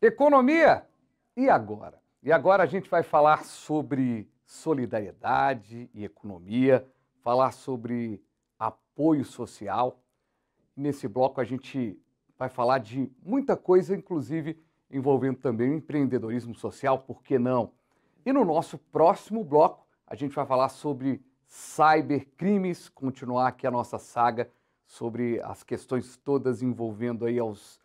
Economia e agora? E agora a gente vai falar sobre solidariedade e economia, falar sobre apoio social. Nesse bloco a gente vai falar de muita coisa, inclusive envolvendo também o empreendedorismo social, por que não? E no nosso próximo bloco a gente vai falar sobre cybercrimes, continuar aqui a nossa saga sobre as questões todas envolvendo aí aos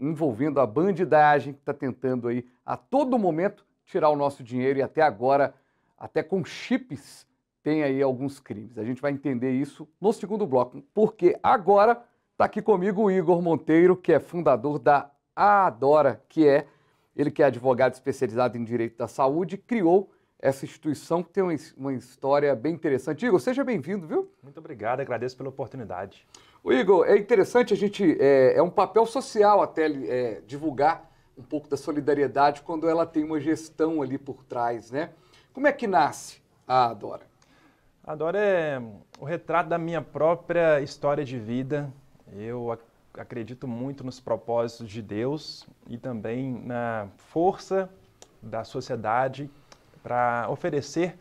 envolvendo a bandidagem que está tentando aí a todo momento tirar o nosso dinheiro e até agora, até com chips, tem aí alguns crimes. A gente vai entender isso no segundo bloco, porque agora está aqui comigo o Igor Monteiro, que é fundador da Adora, que é ele que é advogado especializado em direito da saúde, criou essa instituição que tem uma, uma história bem interessante. Igor, seja bem-vindo, viu? Muito obrigado, agradeço pela oportunidade. O Igor, é interessante a gente. É, é um papel social até é, divulgar um pouco da solidariedade quando ela tem uma gestão ali por trás, né? Como é que nasce a Adora? A Adora é o retrato da minha própria história de vida. Eu acredito muito nos propósitos de Deus e também na força da sociedade para oferecer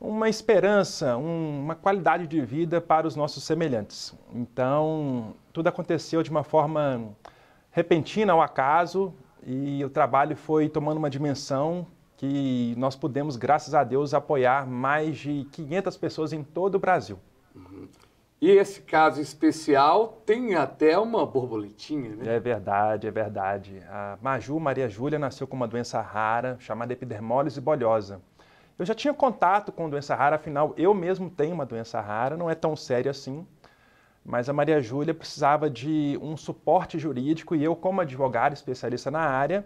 uma esperança, um, uma qualidade de vida para os nossos semelhantes. Então, tudo aconteceu de uma forma repentina, ao acaso, e o trabalho foi tomando uma dimensão que nós pudemos, graças a Deus, apoiar mais de 500 pessoas em todo o Brasil. Uhum. E esse caso especial tem até uma borboletinha, né? É verdade, é verdade. A Maju Maria Júlia nasceu com uma doença rara chamada epidermólise bolhosa. Eu já tinha contato com doença rara, afinal, eu mesmo tenho uma doença rara, não é tão séria assim, mas a Maria Júlia precisava de um suporte jurídico e eu, como advogado especialista na área,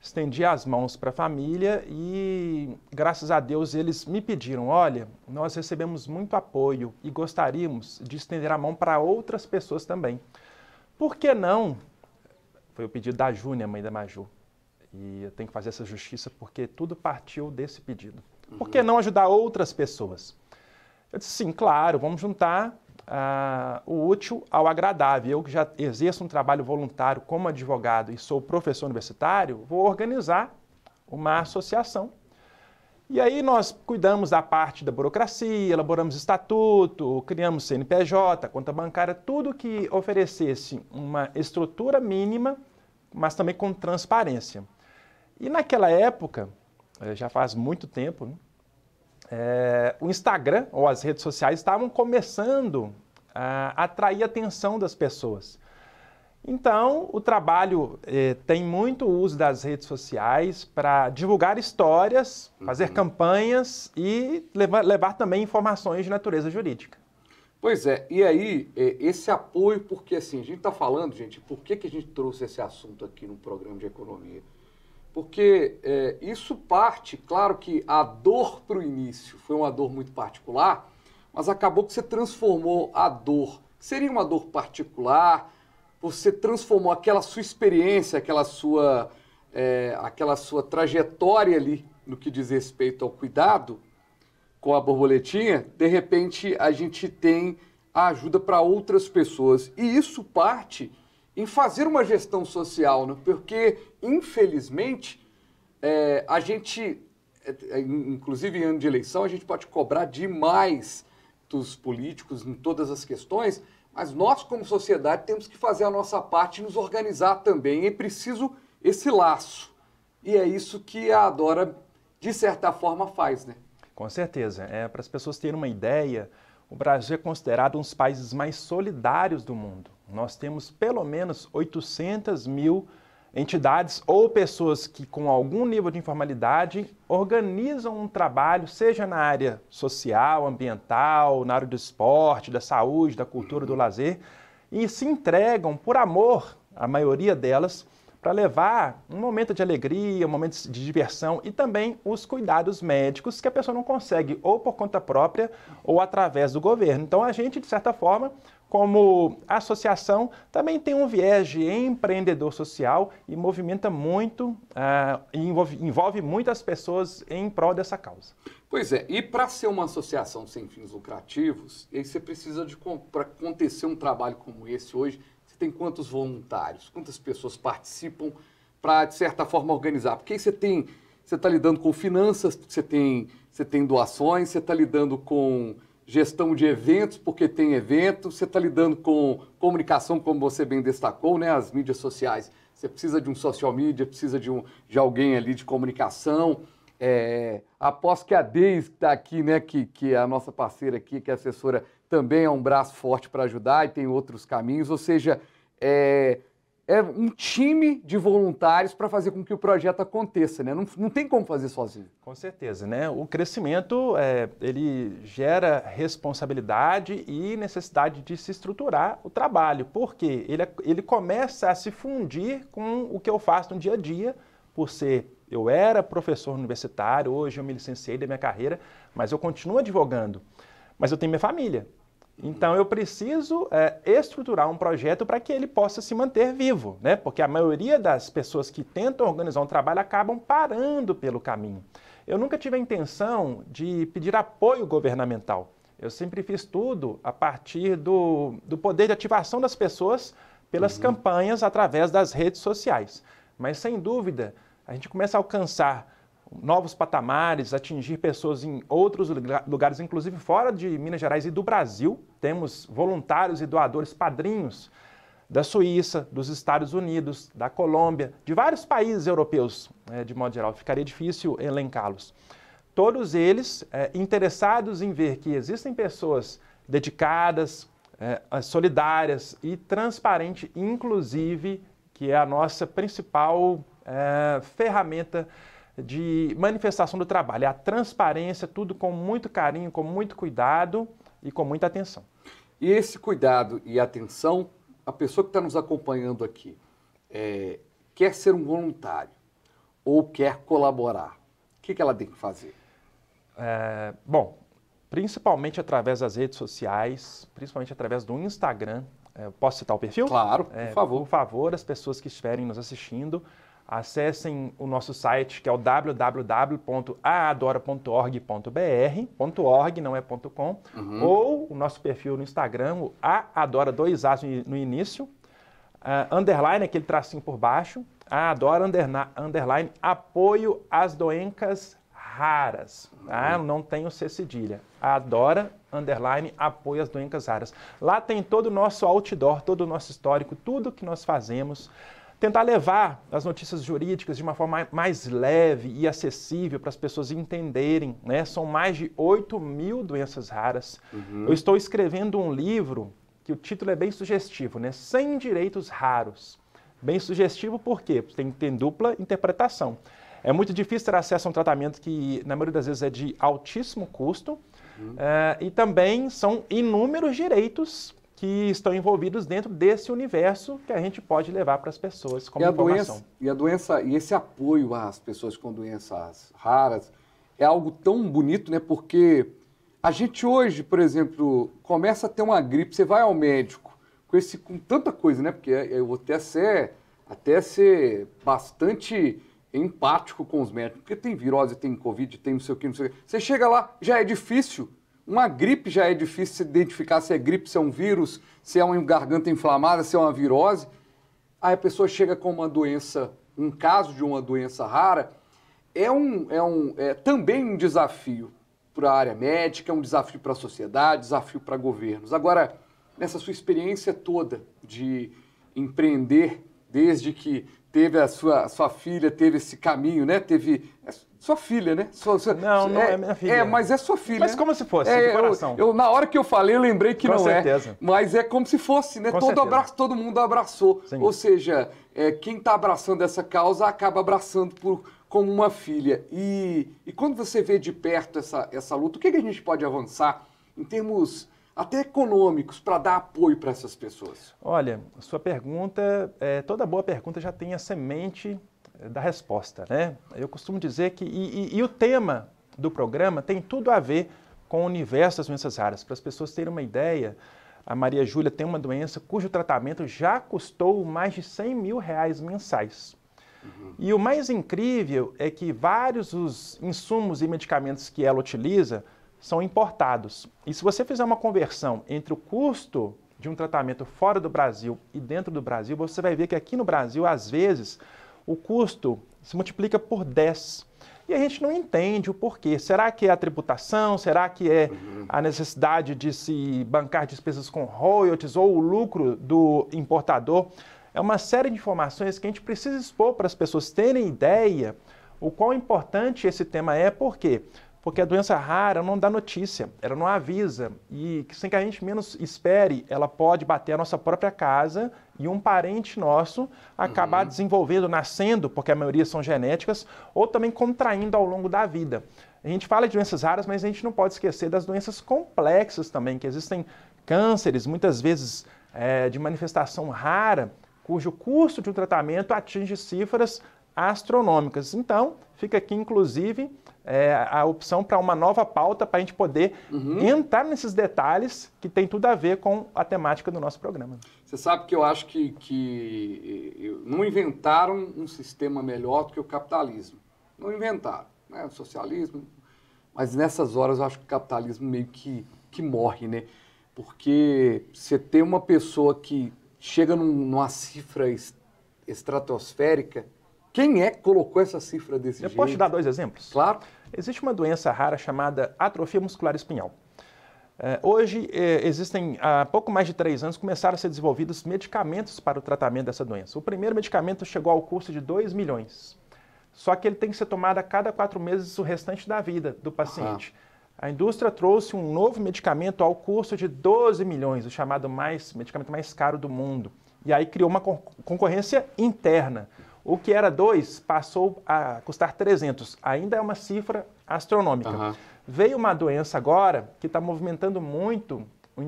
estendi as mãos para a família e, graças a Deus, eles me pediram: olha, nós recebemos muito apoio e gostaríamos de estender a mão para outras pessoas também. Por que não? Foi o pedido da Júnia, mãe da Maju. E eu tenho que fazer essa justiça porque tudo partiu desse pedido. Uhum. Por que uhum. não ajudar outras pessoas? Eu disse, sim, claro, vamos juntar ah, o útil ao agradável. Eu que já exerço um trabalho voluntário como advogado e sou professor universitário, vou organizar uma associação. E aí nós cuidamos da parte da burocracia, elaboramos estatuto, criamos CNPJ, conta bancária, tudo que oferecesse uma estrutura mínima, mas também com transparência. E naquela época, eh, já faz muito tempo, né? é, o Instagram ou as redes sociais estavam começando a atrair a atenção das pessoas. Então, o trabalho eh, tem muito uso das redes sociais para divulgar histórias, uhum. fazer campanhas e levar, levar, também informações de natureza jurídica. Pois é, e aí, eh, esse apoio, porque assim, a gente está falando, gente, por que, que a gente trouxe esse assunto aqui no programa de economia? porque é, isso parte, claro que a dor para o início foi uma dor muito particular, mas acabou que você transformou a dor, seria uma dor particular, você transformou aquela sua experiência, aquela sua, é, aquela sua trajetória ali no que diz respeito ao cuidado com a borboletinha, de repente a gente tem a ajuda para outras pessoas. E isso parte em fazer uma gestão social, né? porque, infelizmente, é, a gente, é, é, inclusive em ano de eleição, a gente pode cobrar demais dos políticos em todas as questões, mas nós, como sociedade, temos que fazer a nossa parte e nos organizar também. É preciso esse laço. E é isso que a Adora, de certa forma, faz, né? Com certeza. É para as pessoas terem uma ideia o Brasil é considerado um dos países mais solidários do mundo. Nós temos pelo menos 800 mil entidades ou pessoas que, com algum nível de informalidade, organizam um trabalho, seja na área social, ambiental, na área do esporte, da saúde, da cultura, do lazer, e se entregam por amor, a maioria delas, para levar um momento de alegria, um momento de diversão e também os cuidados médicos que a pessoa não consegue ou por conta própria ou através do governo. Então a gente, de certa forma, como associação, também tem um viés de empreendedor social e movimenta muito, uh, e envolve, envolve muitas pessoas em prol dessa causa. Pois é, e para ser uma associação sem fins lucrativos, aí você precisa de para acontecer um trabalho como esse hoje, tem quantos voluntários, quantas pessoas participam para, de certa forma, organizar? Porque aí você tem, você está lidando com finanças, você tem, você tem doações, você está lidando com gestão de eventos, porque tem eventos, você está lidando com comunicação, como você bem destacou, né? as mídias sociais. Você precisa de um social media, precisa de, um, de alguém ali de comunicação. É, aposto que a Deis está aqui, né? Que, que é a nossa parceira aqui, que é assessora também é um braço forte para ajudar e tem outros caminhos. Ou seja, é, é um time de voluntários para fazer com que o projeto aconteça, né? Não, não tem como fazer sozinho. Com certeza, né? O crescimento, é, ele gera responsabilidade e necessidade de se estruturar o trabalho, porque ele, ele começa a se fundir com o que eu faço no dia a dia, por ser, eu era professor universitário, hoje eu me licenciei da minha carreira, mas eu continuo advogando. Mas eu tenho minha família, então eu preciso é, estruturar um projeto para que ele possa se manter vivo, né? Porque a maioria das pessoas que tentam organizar um trabalho acabam parando pelo caminho. Eu nunca tive a intenção de pedir apoio governamental. Eu sempre fiz tudo a partir do, do poder de ativação das pessoas pelas uhum. campanhas através das redes sociais. Mas sem dúvida, a gente começa a alcançar novos patamares, atingir pessoas em outros lugares, inclusive fora de Minas Gerais e do Brasil. Temos voluntários e doadores padrinhos da Suíça, dos Estados Unidos, da Colômbia, de vários países europeus, é, de modo geral. Ficaria difícil elencá-los. Todos eles é, interessados em ver que existem pessoas dedicadas, é, solidárias e transparentes, inclusive, que é a nossa principal é, ferramenta de manifestação do trabalho, é a transparência, tudo com muito carinho, com muito cuidado e com muita atenção. E esse cuidado e atenção, a pessoa que está nos acompanhando aqui é, quer ser um voluntário ou quer colaborar, o que, que ela tem que fazer? É, bom, principalmente através das redes sociais, principalmente através do Instagram. É, posso citar o perfil? Claro, é, por favor. Por favor, as pessoas que estiverem nos assistindo, acessem o nosso site que é o www.aadora.org.br, .org, não é .com, uhum. ou o nosso perfil no Instagram, o aadora, dois As no início, uh, underline, aquele tracinho por baixo, aadora, underline, apoio às doenças raras, tá? uhum. não tenho C cedilha, adora, underline, apoio às doenças raras. Lá tem todo o nosso outdoor, todo o nosso histórico, tudo que nós fazemos, tentar levar as notícias jurídicas de uma forma mais leve e acessível para as pessoas entenderem. Né? São mais de 8 mil doenças raras. Uhum. Eu estou escrevendo um livro que o título é bem sugestivo, né? 100 direitos raros. Bem sugestivo porque tem, tem dupla interpretação. É muito difícil ter acesso a um tratamento que, na maioria das vezes, é de altíssimo custo. Uhum. Uh, e também são inúmeros direitos que estão envolvidos dentro desse universo que a gente pode levar para as pessoas como e informação. Doença, e a doença, e esse apoio às pessoas com doenças raras é algo tão bonito, né? Porque a gente hoje, por exemplo, começa a ter uma gripe, você vai ao médico com, esse, com tanta coisa, né? Porque eu vou até ser, até ser bastante empático com os médicos, porque tem virose, tem covid, tem não sei o que, não sei o que. Você chega lá, já é difícil uma gripe já é difícil se identificar se é gripe, se é um vírus, se é uma garganta inflamada, se é uma virose. Aí a pessoa chega com uma doença, um caso de uma doença rara. É, um, é, um, é também um desafio para a área médica, é um desafio para a sociedade, desafio para governos. Agora, nessa sua experiência toda de empreender, desde que teve a sua, a sua filha, teve esse caminho, né? Teve sua filha, né? Sua, sua, não, não é, é, minha filha. É, mas é sua filha. Mas como se fosse, é, de coração. Eu, eu, na hora que eu falei, eu lembrei que com não é. certeza. é. Mas é como se fosse, né? Com todo, abraço, todo mundo abraçou. Sim. Ou seja, é, quem está abraçando essa causa acaba abraçando por, como uma filha. E, e quando você vê de perto essa, essa luta, o que, que a gente pode avançar em termos até econômicos para dar apoio para essas pessoas? Olha, sua pergunta, é, toda boa pergunta já tem a semente da resposta. Né? Eu costumo dizer que. E, e, e o tema do programa tem tudo a ver com o universo das doenças raras. Para as pessoas terem uma ideia, a Maria Júlia tem uma doença cujo tratamento já custou mais de 100 mil reais mensais. Uhum. E o mais incrível é que vários dos insumos e medicamentos que ela utiliza são importados. E se você fizer uma conversão entre o custo de um tratamento fora do Brasil e dentro do Brasil, você vai ver que aqui no Brasil, às vezes, o custo se multiplica por 10. E a gente não entende o porquê. Será que é a tributação? Será que é uhum. a necessidade de se bancar despesas com royalties ou o lucro do importador? É uma série de informações que a gente precisa expor para as pessoas terem ideia o quão importante esse tema é, porque quê? porque a doença rara não dá notícia, ela não avisa. E sem que a gente menos espere, ela pode bater a nossa própria casa e um parente nosso acabar uhum. desenvolvendo, nascendo, porque a maioria são genéticas, ou também contraindo ao longo da vida. A gente fala de doenças raras, mas a gente não pode esquecer das doenças complexas também, que existem cânceres, muitas vezes é, de manifestação rara, cujo custo de um tratamento atinge cifras astronômicas. Então, fica aqui, inclusive, é, a opção para uma nova pauta para a gente poder uhum. entrar nesses detalhes que tem tudo a ver com a temática do nosso programa. Você sabe que eu acho que, que não inventaram um sistema melhor do que o capitalismo. Não inventaram, né? O socialismo. Mas nessas horas eu acho que o capitalismo meio que, que morre, né? Porque você tem uma pessoa que chega num, numa cifra estratosférica quem é que colocou essa cifra desse Eu jeito? posso te dar dois exemplos? Claro. Existe uma doença rara chamada atrofia muscular espinhal. É, hoje, é, existem, há pouco mais de três anos, começaram a ser desenvolvidos medicamentos para o tratamento dessa doença. O primeiro medicamento chegou ao custo de 2 milhões. Só que ele tem que ser tomado a cada quatro meses o restante da vida do paciente. Uhum. A indústria trouxe um novo medicamento ao custo de 12 milhões, o chamado mais, medicamento mais caro do mundo. E aí criou uma concorrência interna. O que era 2 passou a custar 300. Ainda é uma cifra astronômica. Uhum. Veio uma doença agora que está movimentando muito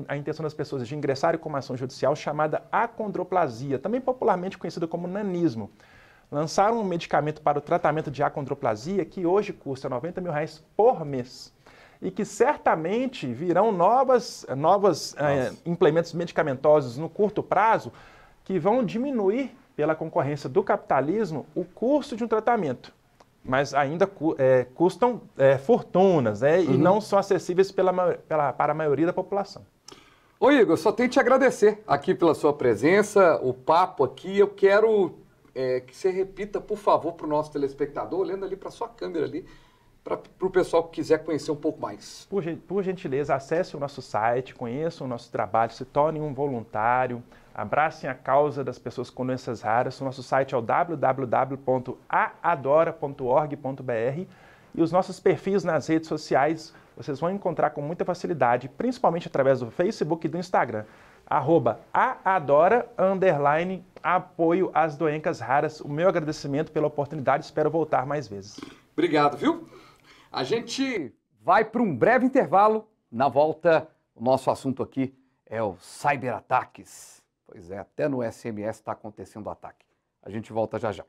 a intenção das pessoas de ingressarem com uma ação judicial chamada acondroplasia, também popularmente conhecida como nanismo. Lançaram um medicamento para o tratamento de acondroplasia que hoje custa 90 mil reais por mês e que certamente virão novas, novas eh, implementos medicamentosos no curto prazo que vão diminuir pela concorrência do capitalismo o custo de um tratamento, mas ainda é, custam é, fortunas né? Uhum. e não são acessíveis pela, pela, para a maioria da população. Ô Igor, só tenho que te agradecer aqui pela sua presença, o papo aqui. Eu quero é, que você repita, por favor, para o nosso telespectador, olhando ali para a sua câmera ali, para o pessoal que quiser conhecer um pouco mais. Por, por gentileza, acesse o nosso site, conheça o nosso trabalho, se torne um voluntário. Abracem a causa das pessoas com doenças raras. O nosso site é o www.aadora.org.br e os nossos perfis nas redes sociais vocês vão encontrar com muita facilidade, principalmente através do Facebook e do Instagram. Arroba aadora, underline, apoio às doenças raras. O meu agradecimento pela oportunidade, espero voltar mais vezes. Obrigado, viu? A gente vai para um breve intervalo. Na volta, o nosso assunto aqui é os cyberataques. Pois é, até no SMS está acontecendo o ataque. A gente volta já já.